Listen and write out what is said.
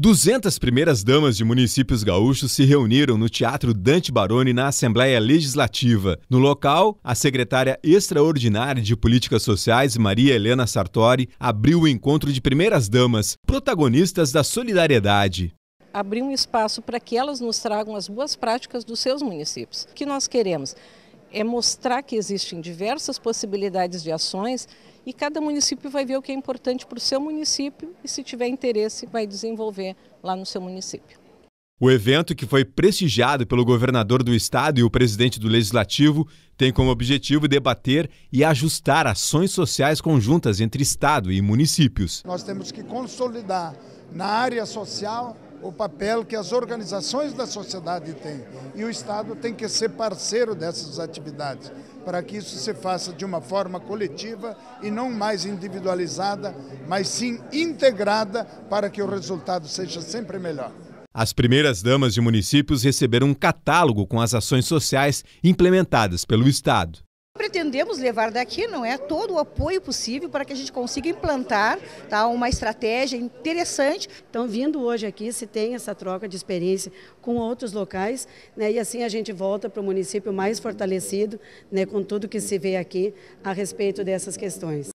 200 primeiras damas de municípios gaúchos se reuniram no Teatro Dante Baroni na Assembleia Legislativa. No local, a secretária extraordinária de Políticas Sociais, Maria Helena Sartori, abriu o encontro de primeiras damas, protagonistas da solidariedade abrir um espaço para que elas nos tragam as boas práticas dos seus municípios. O que nós queremos? é mostrar que existem diversas possibilidades de ações e cada município vai ver o que é importante para o seu município e, se tiver interesse, vai desenvolver lá no seu município. O evento, que foi prestigiado pelo governador do estado e o presidente do Legislativo, tem como objetivo debater e ajustar ações sociais conjuntas entre estado e municípios. Nós temos que consolidar na área social o papel que as organizações da sociedade têm. E o Estado tem que ser parceiro dessas atividades, para que isso se faça de uma forma coletiva e não mais individualizada, mas sim integrada, para que o resultado seja sempre melhor. As primeiras damas de municípios receberam um catálogo com as ações sociais implementadas pelo Estado. Pretendemos levar daqui, não é, todo o apoio possível para que a gente consiga implantar tá, uma estratégia interessante. Então, vindo hoje aqui, se tem essa troca de experiência com outros locais, né, e assim a gente volta para o município mais fortalecido, né, com tudo que se vê aqui a respeito dessas questões.